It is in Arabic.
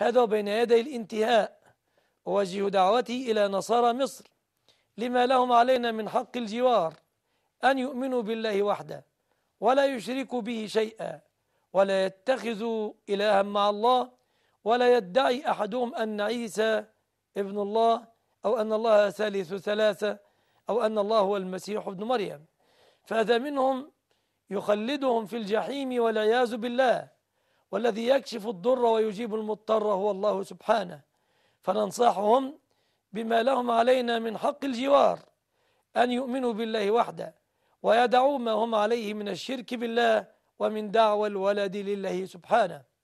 هذا وبين يدي الانتهاء أوجه دعوتي إلى نصارى مصر لما لهم علينا من حق الجوار أن يؤمنوا بالله وحده ولا يشركوا به شيئا ولا يتخذوا إلها مع الله ولا يدعي أحدهم أن عيسى ابن الله أو أن الله ثالث ثلاثة أو أن الله هو المسيح ابن مريم فهذا منهم يخلدهم في الجحيم والعياذ بالله والذي يكشف الضر ويجيب المضطر هو الله سبحانه فننصحهم بما لهم علينا من حق الجوار أن يؤمنوا بالله وحده ويدعوا ما هم عليه من الشرك بالله ومن دعوى الولد لله سبحانه